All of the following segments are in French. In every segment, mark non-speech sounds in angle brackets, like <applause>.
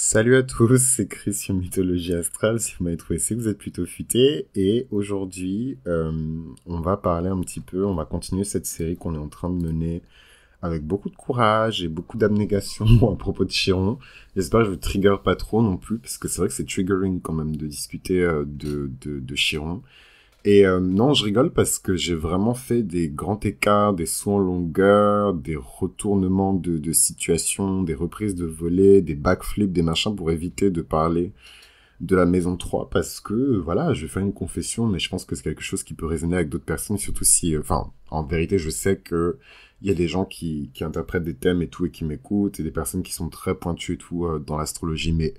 Salut à tous, c'est Christian Mythologie Astrale. Si vous m'avez trouvé, c'est que vous êtes plutôt futé. Et aujourd'hui, euh, on va parler un petit peu, on va continuer cette série qu'on est en train de mener avec beaucoup de courage et beaucoup d'abnégation <laughs> à propos de Chiron. J'espère que je vous trigger pas trop non plus, parce que c'est vrai que c'est triggering quand même de discuter euh, de Chiron. Et euh, non, je rigole parce que j'ai vraiment fait des grands écarts, des sauts en longueur, des retournements de, situations, situation, des reprises de volets, des backflips, des machins pour éviter de parler de la maison 3 parce que voilà, je vais faire une confession, mais je pense que c'est quelque chose qui peut résonner avec d'autres personnes, surtout si, euh, enfin, en vérité, je sais que il y a des gens qui, interprètent des thèmes et tout et qui m'écoutent et des personnes qui sont très pointues et tout euh, dans l'astrologie, mais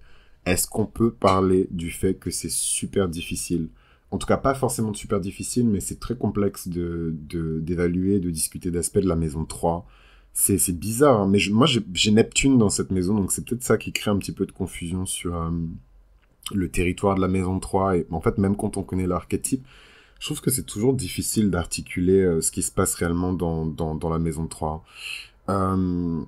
est-ce qu'on peut parler du fait que c'est super difficile en tout cas pas forcément de super difficile, mais c'est très complexe d'évaluer, de, d'évaluer, de, discuter d'aspects de la maison 3. C'est bizarre, hein, mais moi j'ai Neptune dans cette maison, donc c'est peut-être ça qui crée un petit peu de confusion sur euh, le territoire de la maison 3. Et en fait, même quand on connaît l'archétype, je trouve que c'est toujours difficile d'articuler euh, ce qui se passe réellement dans, dans, la maison 3. Euh,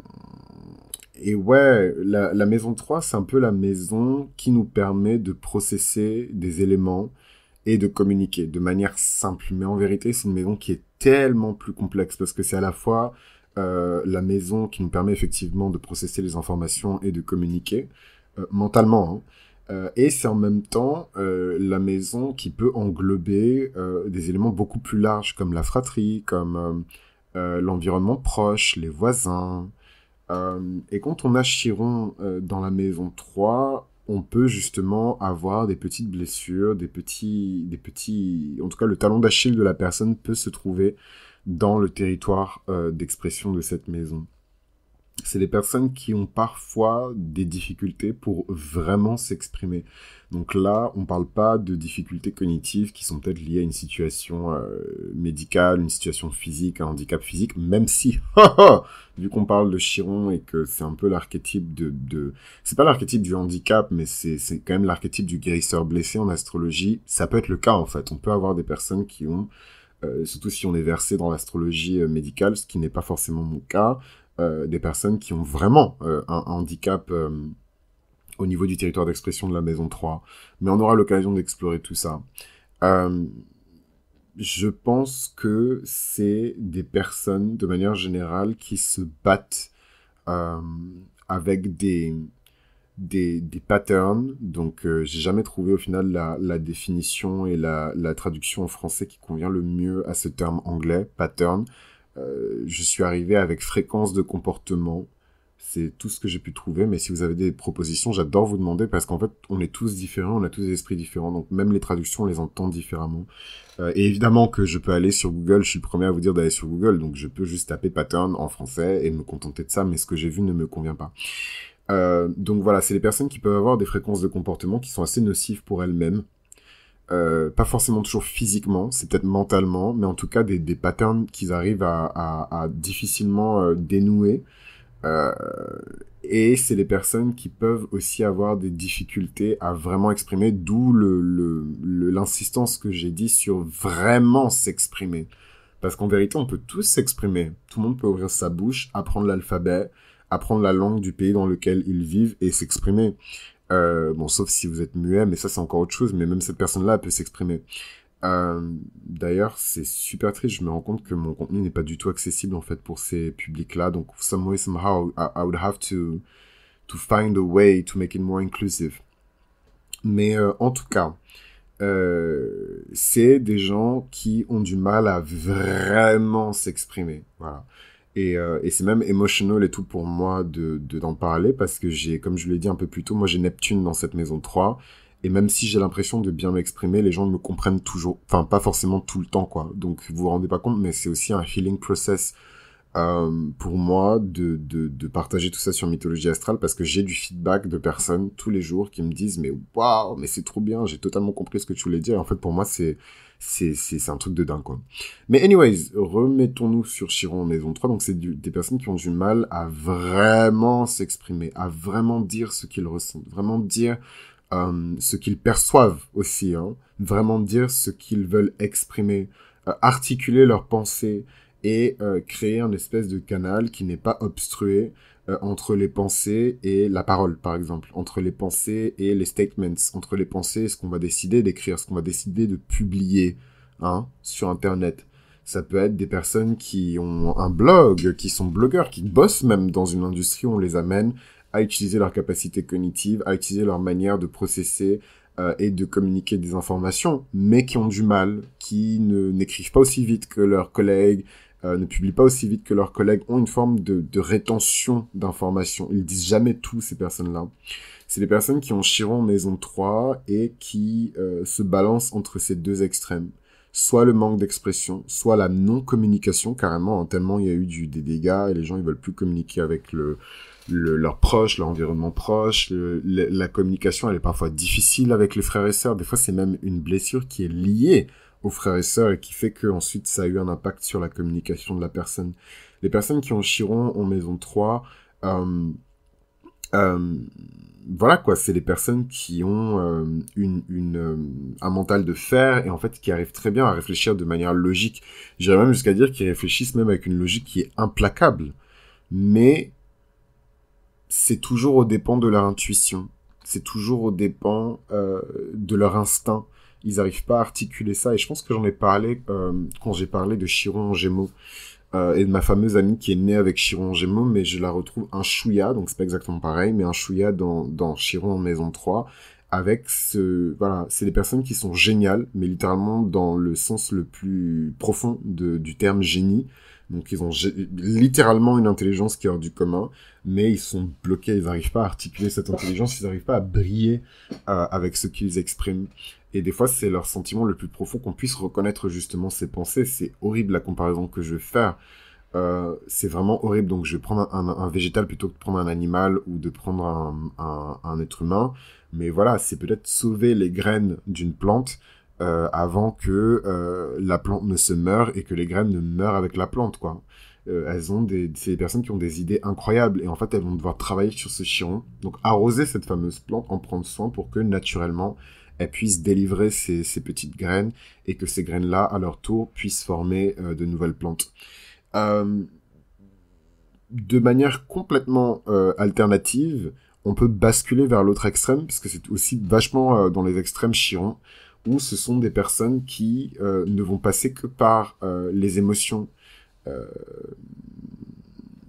et ouais, la, la maison 3, c'est un peu la maison qui nous permet de processer des éléments et de communiquer de manière simple. Mais en vérité, c'est une maison qui est tellement plus complexe parce que c'est à la fois euh, la maison qui nous permet effectivement de processer les informations et de communiquer euh, mentalement. Hein. Euh, et c'est en même temps la maison qui peut englober des éléments beaucoup plus larges comme la fratrie, comme l'environnement proche, les voisins. et quand on a Chiron dans la maison 3, on peut justement avoir des petites blessures, des petits, des petits, en tout cas le talon d'Achille de la personne peut se trouver dans le territoire euh, d'expression de cette maison c'est des personnes qui ont parfois des difficultés pour vraiment s'exprimer. Donc là, on ne parle pas de difficultés cognitives qui sont peut-être liées à une situation euh, médicale, une situation physique, un handicap physique, même si, <laughs> vu qu'on parle de Chiron et que c'est un peu l'archétype de... de... C'est pas l'archétype du handicap, mais c'est quand même l'archétype du guérisseur blessé en astrologie. Ça peut être le cas en fait. On peut avoir des personnes qui ont... Euh, surtout si on est versé dans l'astrologie euh, médicale, ce qui n'est pas forcément mon cas, euh, des personnes qui ont vraiment euh, un, handicap euh, au niveau du territoire d'expression de la Maison 3. Mais on aura l'occasion d'explorer tout ça. je pense que c'est des personnes, de manière générale, qui se battent avec des, des, patterns. Donc, j'ai jamais trouvé au final la, définition et la, traduction en français qui convient le mieux à ce terme anglais, pattern. Euh, je suis arrivé avec fréquence de comportement. C'est tout ce que j'ai pu trouver, mais si vous avez des propositions, j'adore vous demander parce qu'en fait, on est tous différents, on a tous des esprits différents, donc même les traductions, on les entend différemment. Euh, et évidemment que je peux aller sur Google, je suis le premier à vous dire d'aller sur Google, donc je peux juste taper pattern en français et me contenter de ça, mais ce que j'ai vu ne me convient pas. Euh, donc voilà, c'est les personnes qui peuvent avoir des fréquences de comportement qui sont assez nocives pour elles-mêmes. Euh, pas forcément toujours physiquement, c'est peut-être mentalement, mais en tout cas des, des patterns qu'ils arrivent à, difficilement euh, dénouer. Euh, et c'est les personnes qui peuvent aussi avoir des difficultés à vraiment exprimer, d'où l'insistance le, le, que j'ai dit sur vraiment s'exprimer. Parce qu'en vérité, on peut tous s'exprimer. Tout le monde peut ouvrir sa bouche, apprendre l'alphabet, apprendre la langue du pays dans lequel ils vivent et s'exprimer. Euh, bon, sauf si vous êtes muet, mais ça c'est encore autre chose, mais même cette personne-là peut s'exprimer. Euh, d'ailleurs, c'est super triste, je me rends compte que mon contenu n'est pas du tout accessible en fait pour ces publics-là, donc somehow, I, would have to, to find a way to make it more inclusive. Mais euh, en tout cas, c'est des gens qui ont du mal à vraiment s'exprimer. Voilà. Et, euh, et c'est même émotionnel et tout pour moi de d'en parler parce que j'ai, comme je l'ai dit un peu plus tôt, moi j'ai Neptune dans cette maison 3. Et même si j'ai l'impression de bien m'exprimer, les gens me comprennent toujours, enfin pas forcément tout le temps quoi. Donc vous vous rendez pas compte, mais c'est aussi un healing process euh, pour moi de, de, partager tout ça sur Mythologie Astrale parce que j'ai du feedback de personnes tous les jours qui me disent mais waouh mais c'est trop bien j'ai totalement compris ce que tu voulais dire en fait pour moi c'est c'est, c'est, un truc de dingue quoi. Mais anyways, remettons-nous sur Chiron maison 3 donc c'est des personnes qui ont du mal à vraiment s'exprimer, à vraiment dire ce qu'ils ressentent, vraiment dire euh, ce qu'ils perçoivent aussi, hein, vraiment dire ce qu'ils veulent exprimer, euh, articuler leurs pensées et euh, créer un espèce de canal qui n'est pas obstrué euh, entre les pensées et la parole, par exemple, entre les pensées et les statements, entre les pensées et ce qu'on va décider d'écrire, ce qu'on va décider de publier hein, sur Internet. Ça peut être des personnes qui ont un blog, qui sont blogueurs, qui bossent même dans une industrie on les amène à utiliser leur capacité cognitive, à utiliser leur manière de processer euh, et de communiquer des informations, mais qui ont du mal, qui n'écrivent pas aussi vite que leurs collègues, euh, ne publient pas aussi vite que leurs collègues, ont une forme de, rétention d'informations. Ils disent jamais tout, ces personnes-là. C'est des personnes qui ont Chiron maison 3 et qui euh, se balancent entre ces deux extrêmes. Soit le manque d'expression, soit la non-communication carrément, hein, tellement il y a eu du, des dégâts et les gens ils veulent plus communiquer avec le, leurs proches, leur environnement proche. la communication, elle est parfois difficile avec les frères et sœurs. Des fois, c'est même une blessure qui est liée aux frères et sœurs et qui fait que ensuite ça a eu un impact sur la communication de la personne. Les personnes qui ont Chiron en maison 3, euh, euh, voilà quoi, c'est les personnes qui ont euh, une, euh, un mental de fer et en fait qui arrivent très bien à réfléchir de manière logique. J'irais même jusqu'à dire qu'ils réfléchissent même avec une logique qui est implacable. Mais c'est toujours au dépens de leur intuition. C'est toujours au dépens euh, de leur instinct ils n'arrivent pas à articuler ça. Et je pense que j'en ai parlé euh, quand j'ai parlé de Chiron en euh, Gémeaux. et de ma fameuse amie qui est née avec Chiron en Gémeaux, mais je la retrouve un chouïa, donc c'est pas exactement pareil, mais un chouïa dans, dans Chiron en maison 3, avec ce... Voilà, c'est des personnes qui sont géniales, mais littéralement dans le sens le plus profond de, du terme génie. Donc ils ont littéralement une intelligence qui est hors du commun, mais ils sont bloqués, ils n'arrivent pas à articuler cette intelligence, ils n'arrivent pas à briller euh, avec ce qu'ils expriment. Et des fois, c'est leur sentiment le plus profond qu'on puisse reconnaître justement ces pensées. C'est horrible la comparaison que je vais faire. Euh, c'est vraiment horrible. Donc, je vais prendre un, végétal plutôt que de prendre un animal ou de prendre un, être humain. Mais voilà, c'est peut-être sauver les graines d'une plante euh, avant que euh, la plante ne se meure et que les graines ne meurent avec la plante, quoi. elles ont des, c'est des personnes qui ont des idées incroyables et en fait elles vont devoir travailler sur ce chiron. Donc arroser cette fameuse plante, en prendre soin pour que naturellement elles puissent délivrer ces, petites graines et que ces graines-là, à leur tour, puissent former euh, de nouvelles plantes. Euh, de manière complètement euh, alternative, on peut basculer vers l'autre extrême, parce que c'est aussi vachement dans les extrêmes chirons, où ce sont des personnes qui ne vont passer que par les émotions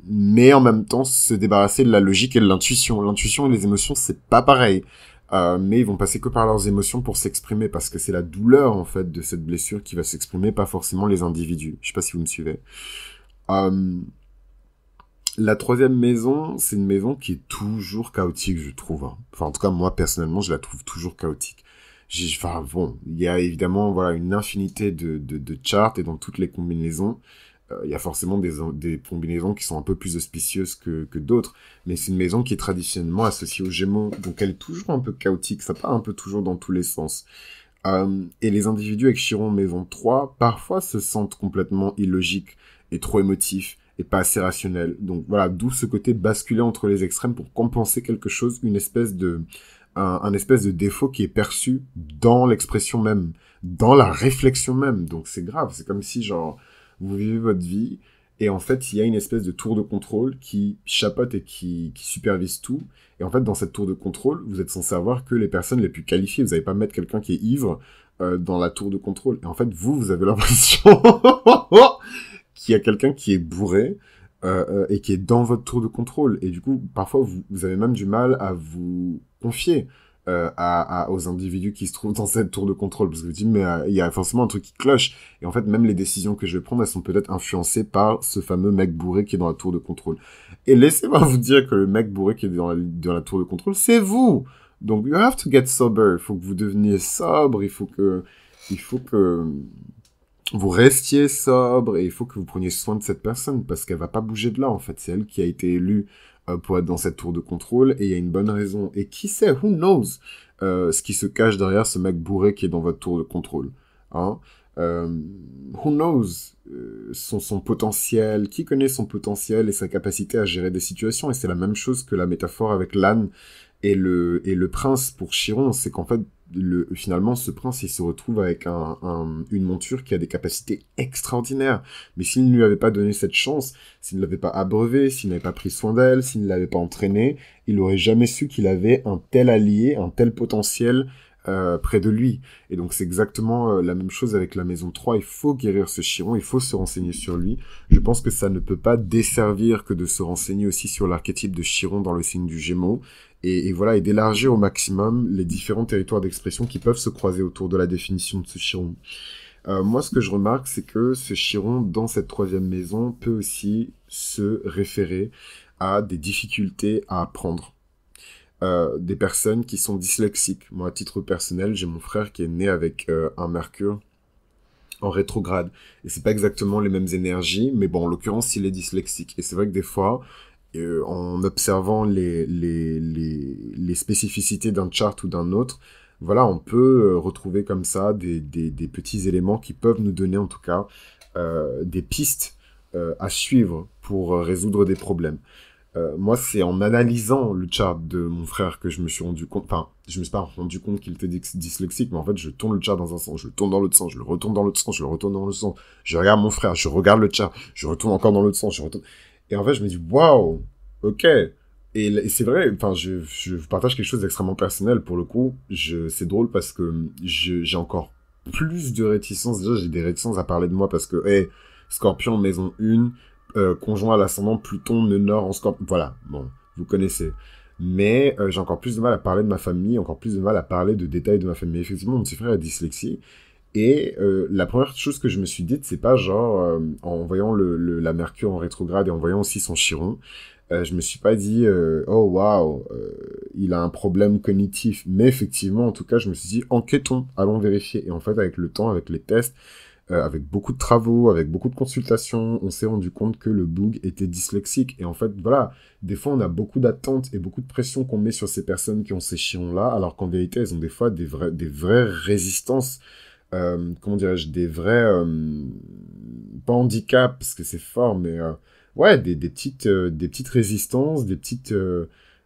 mais en même temps se débarrasser de la logique et de l'intuition. L'intuition et les émotions, c'est pas pareil. Euh, mais ils vont passer que par leurs émotions pour s'exprimer parce que c'est la douleur en fait de cette blessure qui va s'exprimer, pas forcément les individus. Je sais pas si vous me suivez. Euh, la troisième maison, c'est une maison qui est toujours chaotique, je trouve. Hein. Enfin, en tout cas, moi personnellement, je la trouve toujours chaotique. Enfin, bon, il y a évidemment voilà une infinité de, de, de charts et dans toutes les combinaisons il euh, y a forcément des, combinaisons qui sont un peu plus auspicieuses que, d'autres. Mais c'est une maison qui est traditionnellement associée aux Gémeaux, donc elle est toujours un peu chaotique, ça part un peu toujours dans tous les sens. Euh, et les individus avec Chiron maison 3 parfois se sentent complètement illogiques et trop émotifs et pas assez rationnels. Donc voilà, d'où ce côté basculer entre les extrêmes pour compenser quelque chose, une espèce de, un, espèce de défaut qui est perçu dans l'expression même, dans la réflexion même. Donc c'est grave, c'est comme si genre vous vivez votre vie, et en fait, il y a une espèce de tour de contrôle qui chapote et qui, supervise tout. Et en fait, dans cette tour de contrôle, vous êtes censé avoir que les personnes les plus qualifiées. Vous n'allez pas mettre quelqu'un qui est ivre euh, dans la tour de contrôle. Et en fait, vous, vous avez l'impression <laughs> qu'il y a quelqu'un qui est bourré euh, euh, et qui est dans votre tour de contrôle. Et du coup, parfois, vous avez même du mal à vous confier. Euh, à, aux individus qui se trouvent dans cette tour de contrôle. Parce que vous dites, mais euh, il y a forcément un truc qui cloche. Et en fait, même les décisions que je vais prendre, elles sont peut-être influencées par ce fameux mec bourré qui est dans la tour de contrôle. Et laissez-moi vous dire que le mec bourré qui est dans la, dans la tour de contrôle, c'est vous. Donc, you have to get sober. Il faut que vous deveniez sobre. Il faut que, il faut que vous restiez sobre et il faut que vous preniez soin de cette personne parce qu'elle va pas bouger de là, en fait. C'est elle qui a été élue euh, pour être dans cette tour de contrôle et il y a une bonne raison. Et qui sait, who knows, euh, ce qui se cache derrière ce mec bourré qui est dans votre tour de contrôle. Hein euh, who knows son, son potentiel, qui connaît son potentiel et sa capacité à gérer des situations. Et c'est la même chose que la métaphore avec l'âne et le, et le prince pour Chiron, c'est qu'en fait, le, finalement, ce prince, il se retrouve avec une monture qui a des capacités extraordinaires. Mais s'il ne lui avait pas donné cette chance, s'il ne l'avait pas abreuvé, s'il n'avait pas pris soin d'elle, s'il ne l'avait pas entraîné, il n'aurait jamais su qu'il avait un tel allié, un tel potentiel euh, près de lui. Et donc c'est exactement euh, la même chose avec la maison 3. Il faut guérir ce Chiron, il faut se renseigner sur lui. Je pense que ça ne peut pas desservir que de se renseigner aussi sur l'archétype de Chiron dans le signe du Gémeaux. Et, voilà, et d'élargir au maximum les différents territoires d'expression qui peuvent se croiser autour de la définition de ce Chiron. Euh, moi, ce que je remarque, c'est que ce Chiron, dans cette troisième maison, peut aussi se référer à des difficultés à apprendre euh, des personnes qui sont dyslexiques. Moi, à titre personnel, j'ai mon frère qui est né avec euh, un mercure en rétrograde. Et c'est pas exactement les mêmes énergies, mais bon, en l'occurrence, il est dyslexique. Et c'est vrai que des fois, euh, en observant les, les, spécificités d'un chart ou d'un autre, voilà, on peut retrouver comme ça des, petits éléments qui peuvent nous donner en tout cas des pistes à suivre pour résoudre des problèmes. Euh, moi, c'est en analysant le chat de mon frère que je me suis rendu compte. Enfin, je me suis pas rendu compte qu'il était dyslexique, mais en fait, je tourne le chat dans un sens, je le tourne dans l'autre sens, je le retourne dans l'autre sens, je le retourne dans l'autre sens. Je regarde mon frère, je regarde le chat, je retourne encore dans l'autre sens, je retourne. Et en fait, je me dis, waouh, ok. Et, c'est vrai, enfin, je, je partage quelque chose d'extrêmement personnel pour le coup. C'est drôle parce que j'ai encore plus de réticences. Déjà, j'ai des réticences à parler de moi parce que, Hé, Scorpion, maison 1, euh, conjoint à l'ascendant Pluton, Nenor en Scorpion. Voilà, bon, vous connaissez. Mais euh, j'ai encore plus de mal à parler de ma famille, encore plus de mal à parler de détails de ma famille. Effectivement, mon petit frère a dyslexie. Et euh, la première chose que je me suis dite, c'est pas genre en voyant le, la Mercure en rétrograde et en voyant aussi son Chiron, je me suis pas dit oh waouh, il a un problème cognitif. Mais effectivement, en tout cas, je me suis dit enquêtons, allons vérifier. Et en fait, avec le temps, avec les tests, euh, avec beaucoup de travaux, avec beaucoup de consultations, on s'est rendu compte que le bug était dyslexique. Et en fait, voilà, des fois, on a beaucoup d'attentes et beaucoup de pression qu'on met sur ces personnes qui ont ces chiens-là, alors qu'en vérité, elles ont des fois des, des vraies résistances. Euh, comment dirais-je, des vrais, euh, pas handicap, parce que c'est fort, mais ouais, des petites, des petites résistances, des petites,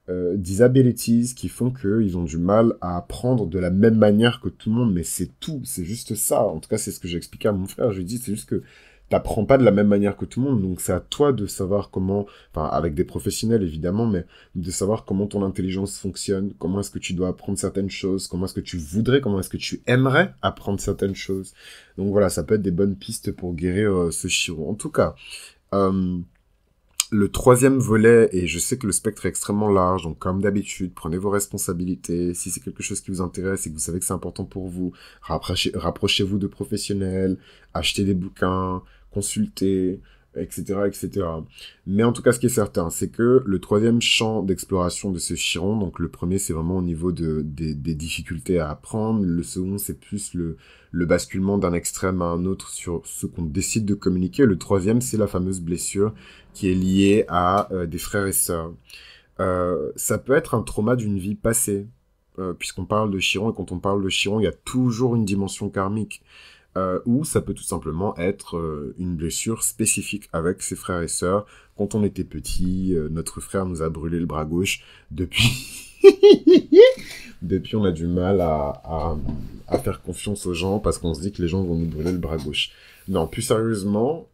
euh, disabilities, qui font qu'ils ont du mal à apprendre de la même manière que tout le monde, mais c'est tout, c'est juste ça. En tout cas, c'est ce que j'ai expliqué à mon frère. Je lui dis c'est juste que t'apprends pas de la même manière que tout le monde, donc c'est à toi de savoir comment, enfin avec des professionnels évidemment, mais de savoir comment ton intelligence fonctionne, comment est-ce que tu dois apprendre certaines choses, comment est-ce que tu voudrais, comment est-ce que tu aimerais apprendre certaines choses. Donc voilà, ça peut être des bonnes pistes pour guérir euh, ce chiron. En tout cas, euh, le troisième volet, et je sais que le spectre est extrêmement large, donc comme d'habitude, prenez vos responsabilités. Si c'est quelque chose qui vous intéresse et que vous savez que c'est important pour vous, rapprochez-vous de professionnels, achetez des bouquins, consultez, etc., etc. Mais en tout cas, ce qui est certain, c'est que le troisième champ d'exploration de ce chiron, donc le premier, c'est vraiment au niveau des, difficultés à apprendre. Le second, c'est plus le, basculement d'un extrême à un autre sur ce qu'on décide de communiquer. Le troisième, c'est la fameuse blessure qui est liée à euh, des frères et sœurs. Euh, ça peut être un trauma d'une vie passée, euh, puisqu'on parle de chiron, et quand on parle de chiron, il y a toujours une dimension karmique. Euh, ou ça peut tout simplement être euh, une blessure spécifique avec ses frères et sœurs. Quand on était petit, euh, notre frère nous a brûlé le bras gauche. Depuis, <laughs> depuis, on a du mal à, faire confiance aux gens parce qu'on se dit que les gens vont nous brûler le bras gauche. Non, plus sérieusement,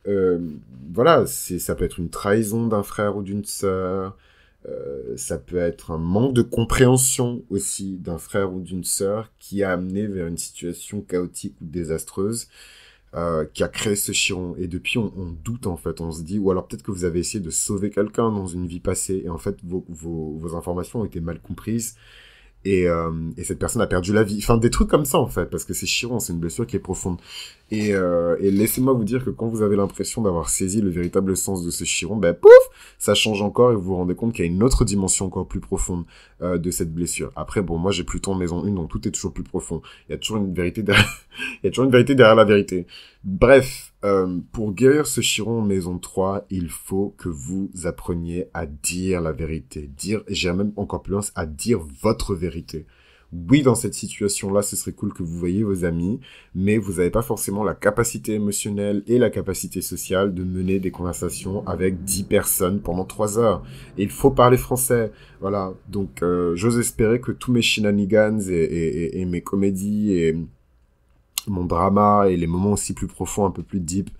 voilà, ça peut être une trahison d'un frère ou d'une sœur. Euh, ça peut être un manque de compréhension aussi d'un frère ou d'une sœur qui a amené vers une situation chaotique ou désastreuse, euh, qui a créé ce chiron. Et depuis, on, doute en fait, on se dit, ou alors peut-être que vous avez essayé de sauver quelqu'un dans une vie passée, et en fait, vos informations ont été mal comprises, euh, et, cette personne a perdu la vie. Enfin, des trucs comme ça, en fait, parce que c'est Chiron c'est une blessure qui est profonde. Euh, et, laissez-moi vous dire que quand vous avez l'impression d'avoir saisi le véritable sens de ce chiron, ben pouf, ça change encore et vous vous rendez compte qu'il y a une autre dimension encore plus profonde euh, de cette blessure. Après, bon, moi j'ai Pluton maison une donc tout est toujours plus profond. Il y a toujours une vérité derrière, <laughs> il y a toujours une vérité derrière la vérité. Bref, euh, pour guérir ce Chiron maison 3, il faut que vous appreniez à dire la vérité. Dire, j'ai même encore plus à dire votre vérité. Oui, dans cette situation-là, ce serait cool que vous voyiez vos amis, mais vous n'avez pas forcément la capacité émotionnelle et la capacité sociale de mener des conversations avec 10 personnes pendant 3 heures. il faut parler français. Voilà, donc euh, j'ose espérer que tous mes shenanigans et mes comédies et mon drama et les moments aussi plus profonds, un peu plus deep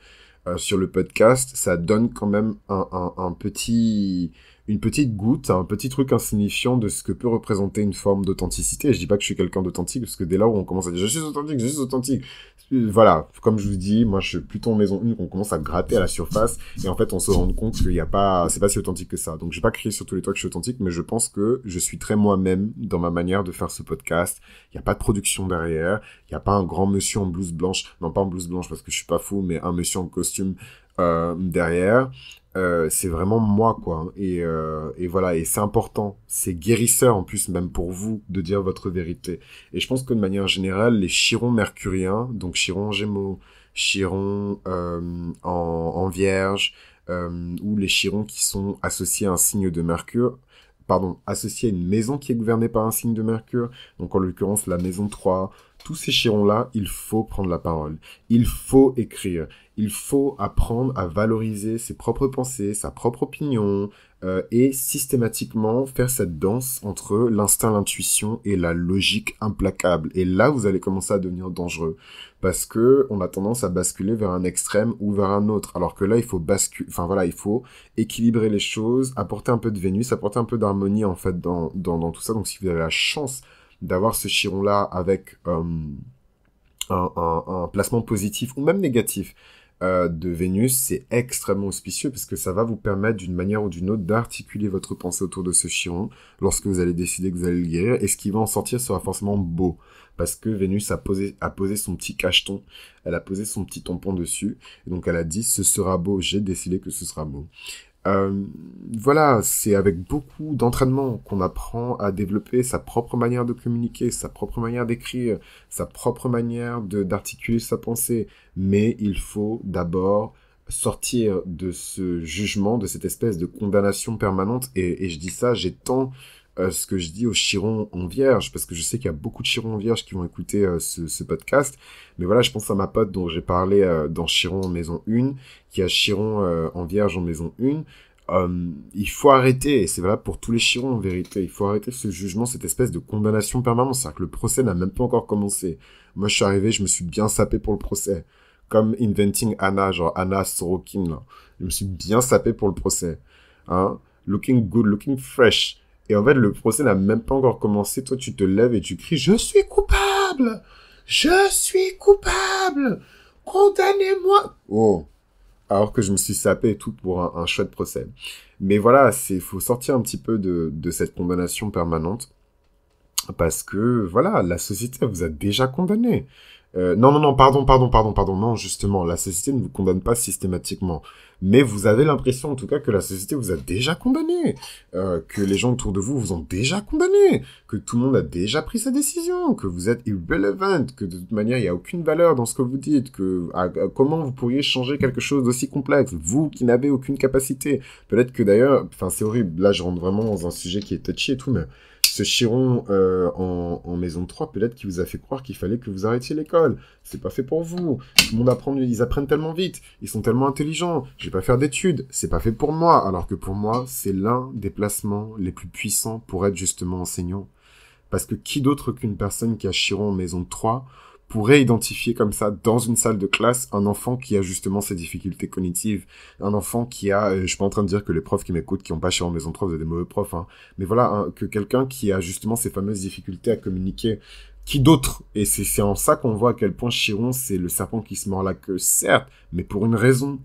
euh, sur le podcast, ça donne quand même un petit une petite goutte, un petit truc insignifiant de ce que peut représenter une forme d'authenticité. je dis pas que je suis quelqu'un d'authentique, parce que dès là où on commence à dire je suis authentique, je suis authentique, voilà, comme je vous dis, moi je suis plutôt en maison une qu'on commence à gratter à la surface et en fait on se rend compte qu'il n'y a pas, c'est pas si authentique que ça. Donc j'ai pas crié sur tous les toits que je suis authentique, mais je pense que je suis très moi-même dans ma manière de faire ce podcast. Il n'y a pas de production derrière, il n'y a pas un grand monsieur en blouse blanche, non pas en blouse blanche parce que je suis pas fou, mais un monsieur en costume euh, derrière. Euh, c'est vraiment moi quoi hein. euh, et, voilà et c'est important c'est guérisseur en plus même pour vous de dire votre vérité et je pense que de manière générale les chirons mercuriens donc chiron gémeaux chiron euh, en, en, vierge ou les chirons qui sont associés à un signe de mercure pardon associés à une maison qui est gouvernée par un signe de mercure donc en l'occurrence la maison 3 tous ces chirons là il faut prendre la parole il faut écrire il faut apprendre à valoriser ses propres pensées, sa propre opinion, euh, et systématiquement faire cette danse entre l'instinct, l'intuition et la logique implacable. Et là, vous allez commencer à devenir dangereux parce que on a tendance à basculer vers un extrême ou vers un autre. Alors que là, il faut basculer, enfin voilà, il faut équilibrer les choses, apporter un peu de Vénus, apporter un peu d'harmonie en fait dans, tout ça. Donc si vous avez la chance d'avoir ce chiron là avec euh, un placement positif ou même négatif euh, de Vénus, c'est extrêmement auspicieux parce que ça va vous permettre d'une manière ou d'une autre d'articuler votre pensée autour de ce chiron lorsque vous allez décider que vous allez le guérir et ce qui va en sortir sera forcément beau parce que Vénus a posé, a posé son petit cacheton, elle a posé son petit tampon dessus et donc elle a dit ce sera beau, j'ai décidé que ce sera beau. Euh, voilà, c'est avec beaucoup d'entraînement qu'on apprend à développer sa propre manière de communiquer, sa propre manière d'écrire, sa propre manière d'articuler sa pensée. Mais il faut d'abord sortir de ce jugement, de cette espèce de condamnation permanente. Et, et je dis ça, j'ai tant euh, ce que je dis aux Chiron en vierge, parce que je sais qu'il y a beaucoup de chirons en vierge qui vont écouter euh, ce, ce, podcast. Mais voilà, je pense à ma pote dont j'ai parlé euh, dans Chiron en maison 1, qui a Chiron en vierge en maison 1. Hum, il faut arrêter, et c'est vrai pour tous les chirons en vérité, il faut arrêter ce jugement, cette espèce de condamnation permanente. C'est-à-dire que le procès n'a même pas encore commencé. Moi, je suis arrivé, je me suis bien sapé pour le procès. Comme Inventing Anna, genre Anna Sorokin. Je me suis bien sapé pour le procès. Hein? Looking good, looking fresh et en fait, le procès n'a même pas encore commencé. Toi, tu te lèves et tu cries Je suis coupable Je suis coupable Condamnez-moi Oh Alors que je me suis sapé et tout pour un, un chouette procès. Mais voilà, c'est faut sortir un petit peu de, de cette condamnation permanente. Parce que, voilà, la société vous a déjà condamné. Euh, non, non, non, pardon, pardon, pardon, pardon. Non, justement, la société ne vous condamne pas systématiquement. Mais vous avez l'impression, en tout cas, que la société vous a déjà condamné. Euh, que les gens autour de vous vous ont déjà condamné. Que tout le monde a déjà pris sa décision. Que vous êtes irrelevant. Que de toute manière, il n'y a aucune valeur dans ce que vous dites. Que comment vous pourriez changer quelque chose d'aussi complexe Vous qui n'avez aucune capacité. Peut-être que d'ailleurs, enfin, c'est horrible. Là, je rentre vraiment dans un sujet qui est touchy et tout, mais ce Chiron euh, en, en, maison 3, peut-être qui vous a fait croire qu'il fallait que vous arrêtiez l'école. C'est pas fait pour vous. Tout le monde apprend, ils apprennent tellement vite, ils sont tellement intelligents. Je vais pas faire d'études, c'est pas fait pour moi. Alors que pour moi, c'est l'un des placements les plus puissants pour être justement enseignant. Parce que qui d'autre qu'une personne qui a Chiron en maison 3 pourrait identifier comme ça dans une salle de classe un enfant qui a justement ces difficultés cognitives, un enfant qui a, euh, je suis pas en train de dire que les profs qui m'écoutent, qui ont pas chez en maison 3, vous êtes des mauvais profs, hein. mais voilà, que quelqu'un qui a justement ces fameuses difficultés à communiquer, qui d'autre Et c'est en ça qu'on voit à quel point Chiron, c'est le serpent qui se mord la queue, certes, mais pour une raison.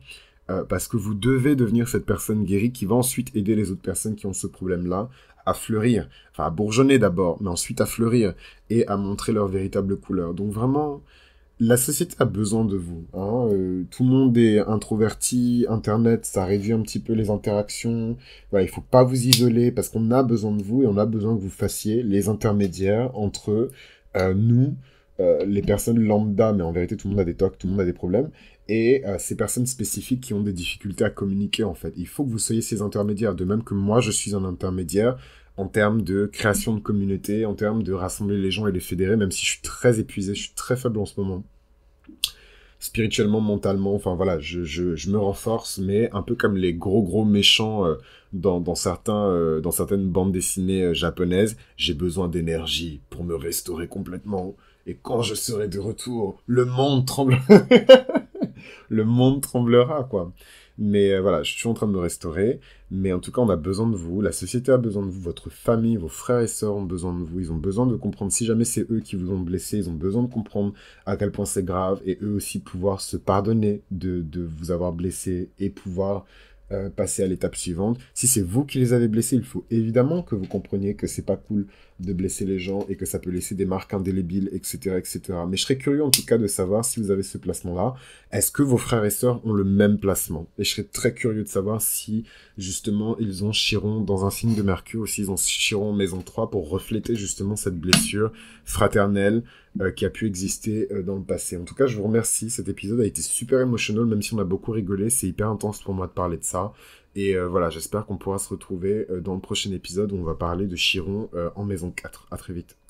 Euh, parce que vous devez devenir cette personne guérie qui va ensuite aider les autres personnes qui ont ce problème-là à fleurir, enfin à bourgeonner d'abord, mais ensuite à fleurir et à montrer leur véritable couleur. Donc vraiment, la société a besoin de vous. Hein, euh, tout le monde est introverti, Internet, ça réduit un petit peu les interactions. Voilà, il faut pas vous isoler parce qu'on a besoin de vous et on a besoin que vous fassiez les intermédiaires entre euh, nous, euh, les personnes lambda, mais en vérité tout le monde a des tocs, tout le monde a des problèmes, et euh, ces personnes spécifiques qui ont des difficultés à communiquer en fait. Il faut que vous soyez ces intermédiaires, de même que moi je suis un intermédiaire en termes de création de communauté, en termes de rassembler les gens et les fédérer, même si je suis très épuisé, je suis très faible en ce moment. Spirituellement, mentalement, enfin voilà, je, me renforce, mais un peu comme les gros gros méchants euh, dans, certains, euh, dans certaines bandes dessinées japonaises, j'ai besoin d'énergie pour me restaurer complètement. Et quand je serai de retour, le monde tremble. <laughs> le monde tremblera, quoi. Mais euh, voilà, je suis en train de me restaurer. Mais en tout cas, on a besoin de vous. La société a besoin de vous. Votre famille, vos frères et sœurs ont besoin de vous. Ils ont besoin de comprendre. Si jamais c'est eux qui vous ont blessé, ils ont besoin de comprendre à quel point c'est grave. Et eux aussi pouvoir se pardonner de vous avoir blessé et pouvoir euh, passer à l'étape suivante. Si c'est vous qui les avez blessés, il faut évidemment que vous compreniez que c'est pas cool de blesser les gens et que ça peut laisser des marques indélébiles, etc., etc. Mais je serais curieux en tout cas de savoir si vous avez ce placement-là. Est-ce que vos frères et sœurs ont le même placement Et je serais très curieux de savoir si justement ils ont Chiron dans un signe de Mercure ou s'ils ont Chiron en maison 3 pour refléter justement cette blessure fraternelle, euh, qui a pu exister euh, dans le passé. En tout cas, je vous remercie. Cet épisode a été super émotionnel, même si on a beaucoup rigolé. C'est hyper intense pour moi de parler de ça. Et euh, voilà, j'espère qu'on pourra se retrouver dans le prochain épisode où on va parler de Chiron en maison 4. À très vite.